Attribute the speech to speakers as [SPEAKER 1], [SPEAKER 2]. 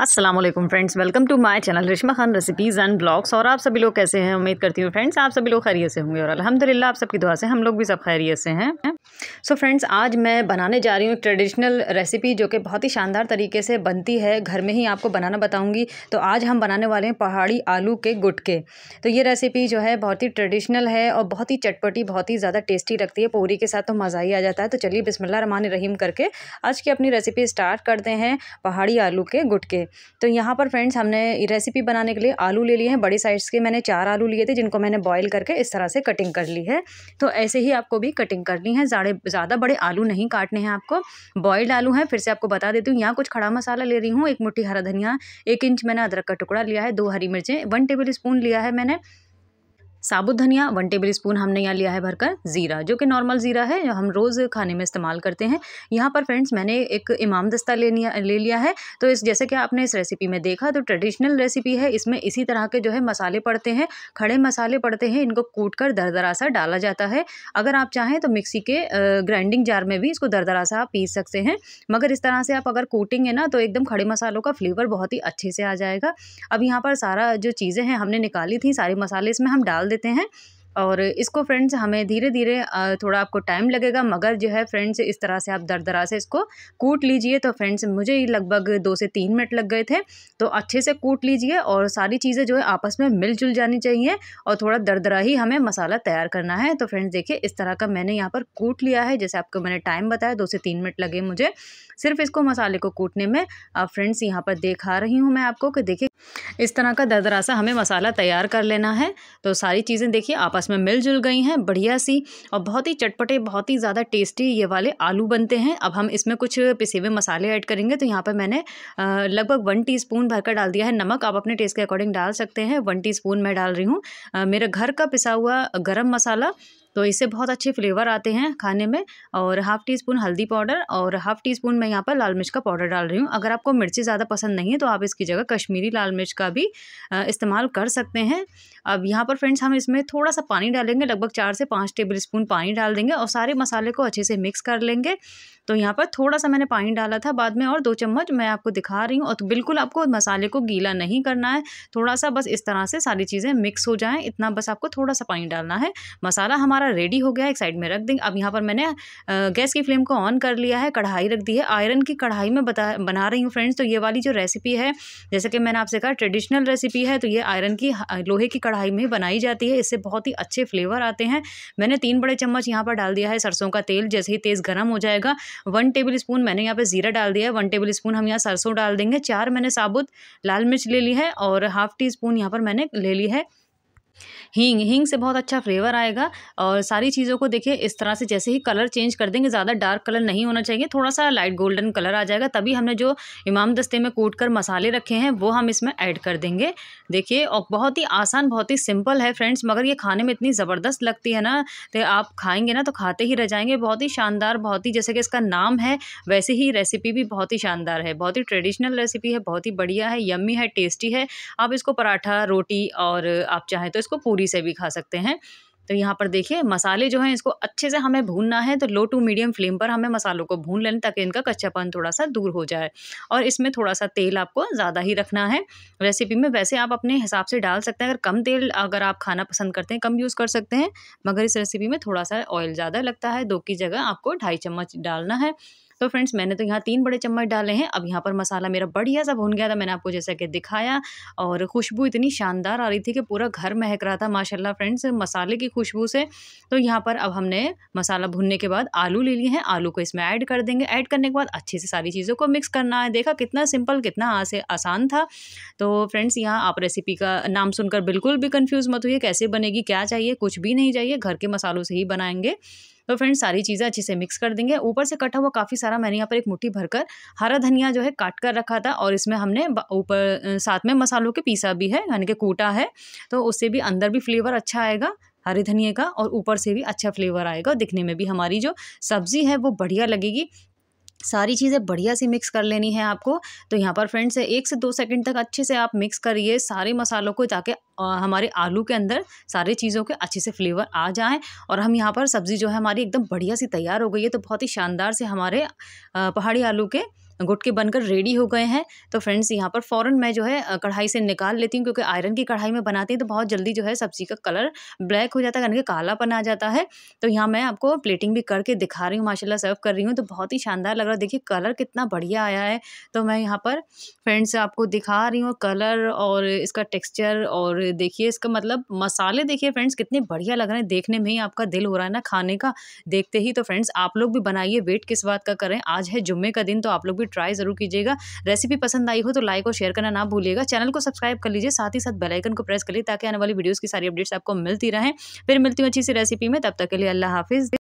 [SPEAKER 1] Aslam friends welcome to my channel Rishma Khan recipes and blogs और आप सभी लोग कैसे हैं उम्मीद करती हूँ फ्रेंड्स आप सभी लोग खैरियत से होंगे और अल्हम्दुलिल्लाह आप सबकी दुआ से हम लोग भी सब खैरियत से हैं सो so फ्रेंड्स आज मैं बनाने जा रही हूँ ट्रेडिशनल रेसिपी जो कि बहुत ही शानदार तरीके से बनती है घर में ही आपको बनाना बताऊँगी तो आज हम बनाने वाले हैं पहाड़ी आलू के गुटके तो ये रेसिपी जो है बहुत ही ट्रेडिशनल है और बहुत ही चटपटी बहुत ही ज़्यादा टेस्टी लगती है पूरी के साथ तो मज़ा ही आ जाता है तो चलिए बिसमिल्ल रमान रहीम करके आज की अपनी रेसिपी स्टार्ट करते हैं पहाड़ी आलू के गुटके तो यहाँ पर फ्रेंड्स हमने रेसिपी बनाने के लिए आलू ले लिए हैं बड़े साइज़ के मैंने चार आलू लिए थे जिनको मैंने बॉयल करके इस तरह से कटिंग कर ली है तो ऐसे ही आपको भी कटिंग करनी है ज़्यादा बड़े आलू नहीं काटने हैं आपको बॉयल्ड आलू हैं फिर से आपको बता देती हूँ यहाँ कुछ खड़ा मसाला ले रही हूँ एक मुठ्ठी हरा धनिया एक इंच मैंने अदरक का टुकड़ा लिया है दो हरी मिर्चें वन टेबल स्पून लिया है मैंने साबुत धनिया वन टेबल स्पून हमने यहाँ लिया है भरकर ज़ीरा जो कि नॉर्मल ज़ीरा है हम रोज़ खाने में इस्तेमाल करते हैं यहाँ पर फ्रेंड्स मैंने एक इमाम दस्ता ले लिया ले लिया है तो इस जैसे कि आपने इस रेसिपी में देखा तो ट्रेडिशनल रेसिपी है इसमें इसी तरह के जो है मसाले पड़ते हैं खड़े मसाले पड़ते हैं इनको कूट कर दरदरा सा डाला जाता है अगर आप चाहें तो मिक्सी के ग्राइंडिंग जार में भी इसको दरदरा सा आप पीस सकते हैं मगर इस तरह से आप अगर कोटेंगे ना तो एकदम खड़े मसालों का फ्लेवर बहुत ही अच्छे से आ जाएगा अब यहाँ पर सारा जो चीज़ें हैं हमने निकाली थी सारे मसाले इसमें हम डाल देते हैं और इसको फ्रेंड्स हमें धीरे धीरे थोड़ा आपको टाइम लगेगा मगर जो है फ्रेंड्स इस तरह से आप दर दरा से इसको कूट लीजिए तो फ्रेंड्स मुझे ये लगभग दो से तीन मिनट लग गए थे तो अच्छे से कूट लीजिए और सारी चीज़ें जो है आपस में मिलजुल जानी चाहिए और थोड़ा दर दरा ही हमें मसाला तैयार करना है तो फ्रेंड्स देखिए इस तरह का मैंने यहाँ पर कूट लिया है जैसे आपको मैंने टाइम बताया दो से तीन मिनट लगे मुझे सिर्फ इसको मसाले को कूटने में फ्रेंड्स यहाँ पर देखा रही हूँ मैं आपको कि देखिए इस तरह का दरदरा सा हमें मसाला तैयार कर लेना है तो सारी चीज़ें देखिए आपस में मिलजुल गई हैं बढ़िया सी और बहुत ही चटपटे बहुत ही ज़्यादा टेस्टी ये वाले आलू बनते हैं अब हम इसमें कुछ पिसे हुए मसाले ऐड करेंगे तो यहाँ पर मैंने लगभग वन टी स्पून भरकर डाल दिया है नमक आप अपने टेस्ट के अकॉर्डिंग डाल सकते हैं वन टी स्पून मैं डाल रही हूँ मेरे घर का पिसा हुआ गर्म मसाला तो इससे बहुत अच्छे फ्लेवर आते हैं खाने में और हाफ़ टी स्पून हल्दी पाउडर और हाफ़ टी स्पून मैं यहाँ पर लाल मिर्च का पाउडर डाल रही हूँ अगर आपको मिर्ची ज़्यादा पसंद नहीं है तो आप इसकी जगह कश्मीरी लाल मिर्च का भी इस्तेमाल कर सकते हैं अब यहाँ पर फ्रेंड्स हम इसमें थोड़ा सा पानी डालेंगे लगभग चार से पाँच टेबल स्पून पानी डाल देंगे और सारे मसाले को अच्छे से मिक्स कर लेंगे तो यहाँ पर थोड़ा सा मैंने पानी डाला था बाद में और दो चम्मच मैं आपको दिखा रही हूँ और तो बिल्कुल आपको मसाले को गीला नहीं करना है थोड़ा सा बस इस तरह से सारी चीज़ें मिक्स हो जाएँ इतना बस आपको थोड़ा सा पानी डालना है मसाला हमारा हमारा रेडी हो गया एक साइड में रख देंगे अब यहाँ पर मैंने गैस की फ्लेम को ऑन कर लिया है कढ़ाई रख दी है आयरन की कढ़ाई में बता बना रही हूँ फ्रेंड्स तो ये वाली जो रेसिपी है जैसे कि मैंने आपसे कहा ट्रेडिशनल रेसिपी है तो ये आयरन की लोहे की कढ़ाई में बनाई जाती है इससे बहुत ही अच्छे फ्लेवर आते हैं मैंने तीन बड़े चम्मच यहाँ पर डाल दिया है सरसों का तेल जैसे ही तेज़ गर्म हो जाएगा वन टेबल स्पून मैंने यहाँ पर ज़ीरा डाल दिया है वन टेबल स्पून हम यहाँ सरसों डाल देंगे चार मैंने साबुत लाल मिर्च ले ली है और हाफ़ टी स्पून यहाँ पर मैंने ले ली है हींग हींग से बहुत अच्छा फ्लेवर आएगा और सारी चीज़ों को देखिए इस तरह से जैसे ही कलर चेंज कर देंगे ज़्यादा डार्क कलर नहीं होना चाहिए थोड़ा सा लाइट गोल्डन कलर आ जाएगा तभी हमने जो इमाम दस्ते में कूट कर मसाले रखे हैं वो हम इसमें ऐड कर देंगे देखिए और बहुत ही आसान बहुत ही सिंपल है फ्रेंड्स मगर ये खाने में इतनी ज़बरदस्त लगती है ना तो आप खाएंगे ना तो खाते ही रह जाएंगे बहुत ही शानदार बहुत ही जैसे कि इसका नाम है वैसे ही रेसिपी भी बहुत ही शानदार है बहुत ही ट्रेडिशनल रेसिपी है बहुत ही बढ़िया है यम्मी है टेस्टी है आप इसको पराठा रोटी और आप चाहें तो इसको पूरी पूरी से भी खा सकते हैं तो यहाँ पर देखिए मसाले जो हैं इसको अच्छे से हमें भूनना है तो लो टू मीडियम फ्लेम पर हमें मसालों को भून लेना ताकि इनका कच्चापन थोड़ा सा दूर हो जाए और इसमें थोड़ा सा तेल आपको ज़्यादा ही रखना है रेसिपी में वैसे आप अपने हिसाब से डाल सकते हैं अगर कम तेल अगर आप खाना पसंद करते हैं कम यूज़ कर सकते हैं मगर इस रेसिपी में थोड़ा सा ऑयल ज़्यादा लगता है दो की जगह आपको ढाई चम्मच डालना है तो फ्रेंड्स मैंने तो यहाँ तीन बड़े चम्मच डाले हैं अब यहाँ पर मसाला मेरा बढ़िया सा भून गया था मैंने आपको जैसा कि दिखाया और खुशबू इतनी शानदार आ रही थी कि पूरा घर महक रहा था माशाल्लाह फ्रेंड्स मसाले की खुशबू से तो यहाँ पर अब हमने मसाला भुनने के बाद आलू ले लिए हैं आलू को इसमें ऐड कर देंगे ऐड करने के बाद अच्छे से सारी चीज़ों को मिक्स करना है देखा कितना सिंपल कितना आसान था तो फ्रेंड्स यहाँ आप रेसिपी का नाम सुनकर बिल्कुल भी कन्फ्यूज़ मत हुई कैसे बनेगी क्या चाहिए कुछ भी नहीं चाहिए घर के मसालों से ही बनाएंगे तो फ्रेंड्स सारी चीज़ें अच्छे से मिक्स कर देंगे ऊपर से कटा हुआ काफ़ी सारा मैंने यहाँ पर एक मुट्ठी भरकर हरा धनिया जो है काट कर रखा था और इसमें हमने ऊपर साथ में मसालों के पीसा भी है यानी कि कूटा है तो उससे भी अंदर भी फ्लेवर अच्छा आएगा हरे धनिए का और ऊपर से भी अच्छा फ्लेवर आएगा दिखने में भी हमारी जो सब्ज़ी है वो बढ़िया लगेगी सारी चीज़ें बढ़िया सी मिक्स कर लेनी है आपको तो यहाँ पर फ्रेंड्स एक से दो सेकंड तक अच्छे से आप मिक्स करिए सारे मसालों को ताकि हमारे आलू के अंदर सारे चीज़ों के अच्छे से फ्लेवर आ जाए और हम यहाँ पर सब्ज़ी जो है हमारी एकदम बढ़िया सी तैयार हो गई है तो बहुत ही शानदार से हमारे पहाड़ी आलू के गुटके बनकर रेडी हो गए हैं तो फ्रेंड्स यहाँ पर फ़ौरन मैं जो है कढ़ाई से निकाल लेती हूँ क्योंकि आयरन की कढ़ाई में बनाती हूँ तो बहुत जल्दी जो है सब्ज़ी का कलर ब्लैक हो जाता है यानी कि कालापन आ जाता है तो यहाँ मैं आपको प्लेटिंग भी करके दिखा रही हूँ माशाला सर्व कर रही हूँ तो बहुत ही शानदार लग रहा है देखिए कलर कितना बढ़िया आया है तो मैं यहाँ पर फ्रेंड्स आपको दिखा रही हूँ कलर और इसका टेक्स्चर और देखिए इसका मतलब मसाले देखिए फ्रेंड्स कितने बढ़िया लग रहे हैं देखने में ही आपका दिल हो रहा है ना खाने का देखते ही तो फ्रेंड्स आप लोग भी बनाइए वेट किस बात का करें आज है जुम्मे का दिन तो आप लोग भी ट्राई ज़रूर कीजिएगा रेसिपी पसंद आई हो तो लाइक और शेयर करना ना भूलिएगा चैनल को सब्सक्राइब कर लीजिए साथ ही साथ बेलाइकन को प्रेस करिए ताकि आने वाली वीडियोज़ की सारी अपडेट्स आपको मिलती रहें फिर मिलती हूँ अच्छी सी रेसिपी में तब तक के लिए अल्लाह हाफिज़